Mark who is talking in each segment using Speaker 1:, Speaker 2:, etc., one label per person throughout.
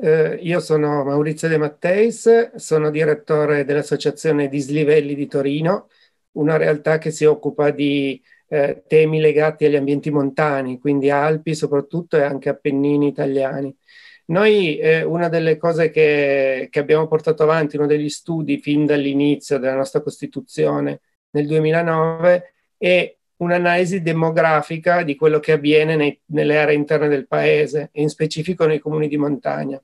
Speaker 1: Eh, io sono Maurizio De Matteis, sono direttore dell'Associazione Dislivelli di Torino, una realtà che si occupa di eh, temi legati agli ambienti montani, quindi Alpi soprattutto e anche Appennini italiani. Noi eh, una delle cose che, che abbiamo portato avanti, uno degli studi fin dall'inizio della nostra Costituzione nel 2009, è un'analisi demografica di quello che avviene nei, nelle aree interne del paese, in specifico nei comuni di montagna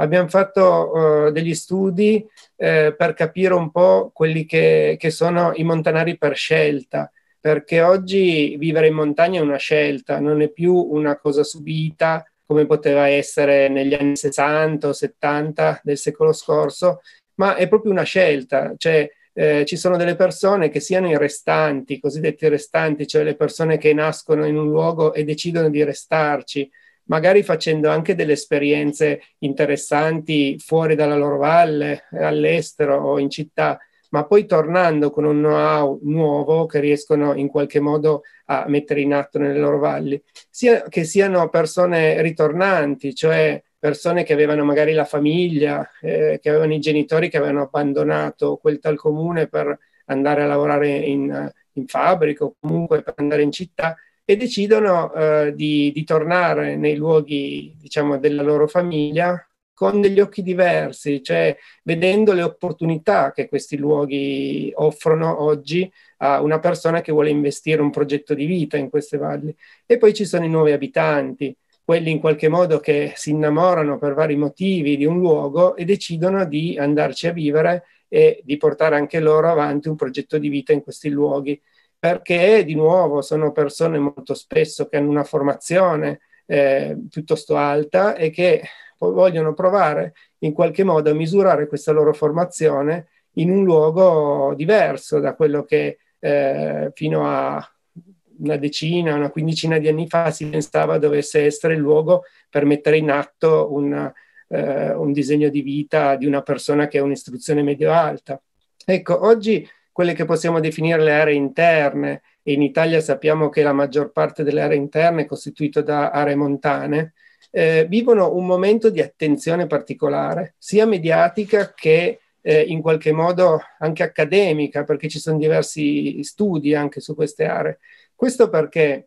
Speaker 1: abbiamo fatto eh, degli studi eh, per capire un po' quelli che, che, sono i montanari per scelta, perché oggi vivere in montagna è una scelta, non è più una cosa subita come poteva essere negli anni 60 o 70 del secolo scorso, ma è proprio una scelta, cioè eh, ci sono delle persone che siano i restanti, i cosiddetti restanti, cioè le persone che nascono in un luogo e decidono di restarci, magari facendo anche delle esperienze interessanti fuori dalla loro valle, all'estero o in città, ma poi tornando con un know-how nuovo che riescono in qualche modo a mettere in atto nelle loro valli, sia che siano persone ritornanti, cioè persone che avevano magari la famiglia, eh, che avevano i genitori che avevano abbandonato quel tal comune per andare a lavorare in, in fabbrica o comunque per andare in città e decidono eh, di, di, tornare nei luoghi diciamo, della loro famiglia con degli occhi diversi, cioè vedendo le opportunità che questi luoghi offrono oggi a una persona che vuole investire un progetto di vita in queste valli. E poi ci sono i nuovi abitanti, quelli in qualche modo che si innamorano per vari motivi di un luogo e decidono di andarci a vivere e di portare anche loro avanti un progetto di vita in questi luoghi perché di nuovo sono persone molto spesso che hanno una formazione eh, piuttosto alta e che vogliono provare in qualche modo a misurare questa loro formazione in un luogo diverso da quello che eh, fino a una decina, una quindicina di anni fa si pensava dovesse essere il luogo per mettere in atto una, eh, un disegno di vita di una persona che ha un'istruzione medio-alta. Ecco, oggi quelle che possiamo definire le aree interne, e in Italia sappiamo che la maggior parte delle aree interne è costituita da aree montane, eh, vivono un momento di attenzione particolare, sia mediatica che eh, in qualche modo anche accademica, perché ci sono diversi studi anche su queste aree. Questo perché?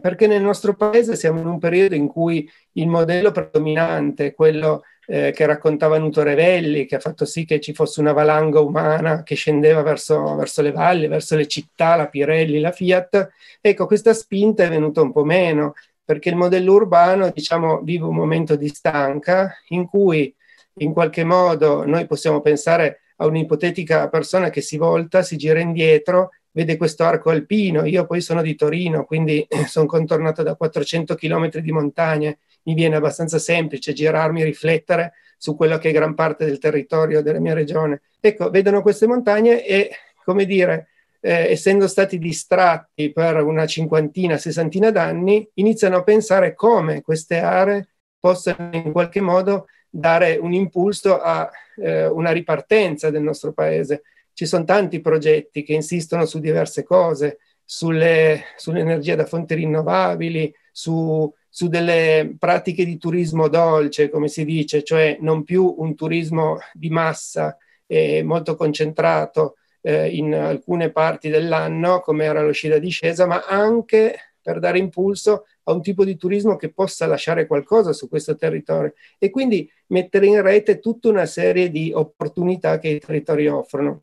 Speaker 1: Perché nel nostro paese siamo in un periodo in cui il modello predominante, quello eh, che raccontava Nuto Revelli, che ha fatto sì che ci fosse una valanga umana che scendeva verso, verso, le valli, verso le città, la Pirelli, la Fiat. Ecco, questa spinta è venuta un po' meno, perché il modello urbano, diciamo, vive un momento di stanca in cui in qualche modo noi possiamo pensare a un'ipotetica persona che si volta, si gira indietro vede questo arco alpino, io poi sono di Torino, quindi sono contornato da 400 km di montagne, mi viene abbastanza semplice girarmi, e riflettere su quello che è gran parte del territorio della mia regione. Ecco, vedono queste montagne e, come dire, eh, essendo stati distratti per una cinquantina, sessantina d'anni, iniziano a pensare come queste aree possano in qualche modo dare un impulso a eh, una ripartenza del nostro paese ci sono tanti progetti che insistono su diverse cose, sull'energia da fonti rinnovabili, su, su, delle pratiche di turismo dolce, come si dice, cioè non più un turismo di massa eh, molto concentrato eh, in alcune parti dell'anno, come era lo sci da discesa, ma anche per dare impulso a un tipo di turismo che possa lasciare qualcosa su questo territorio e quindi mettere in rete tutta una serie di opportunità che i territori offrono.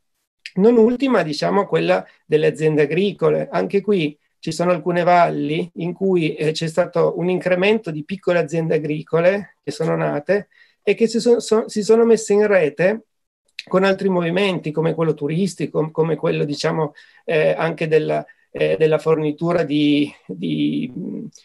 Speaker 1: Non ultima, diciamo, quella delle aziende agricole. Anche qui ci sono alcune valli in cui eh, c'è stato un incremento di piccole aziende agricole che sono nate e che si, so, so, si sono messe in rete con altri movimenti come quello turistico, come quello diciamo eh, anche della, eh, della fornitura di, di,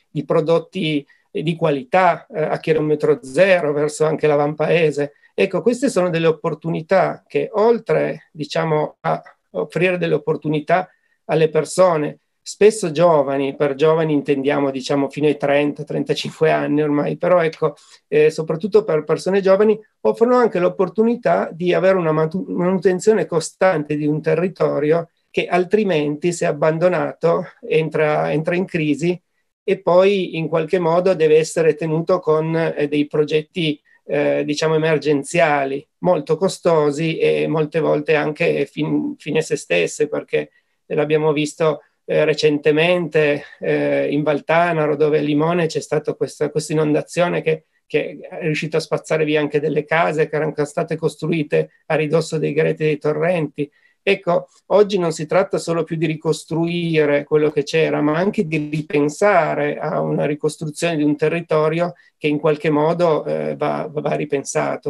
Speaker 1: di prodotti di qualità eh, a chilometro zero verso anche l'avampaese. Ecco, queste sono delle opportunità che oltre diciamo, a offrire delle opportunità alle persone, spesso giovani, per giovani intendiamo diciamo fino ai 30-35 anni ormai, però ecco, eh, soprattutto per persone giovani, offrono anche l'opportunità di avere una manutenzione costante di un territorio che altrimenti, se abbandonato, entra, entra in crisi e poi in qualche modo deve essere tenuto con eh, dei progetti eh, diciamo emergenziali, molto costosi e molte volte anche fin, fine se stesse, perché l'abbiamo visto eh, recentemente eh, in Valtanaro, dove a Limone c'è stata questa, inondazione che, che, è riuscita a spazzare via anche delle case che erano state costruite a ridosso dei greti dei torrenti. Ecco, oggi non si tratta solo più di ricostruire quello che c'era, ma anche di ripensare a una ricostruzione di un territorio che in qualche modo eh, va, va ripensato.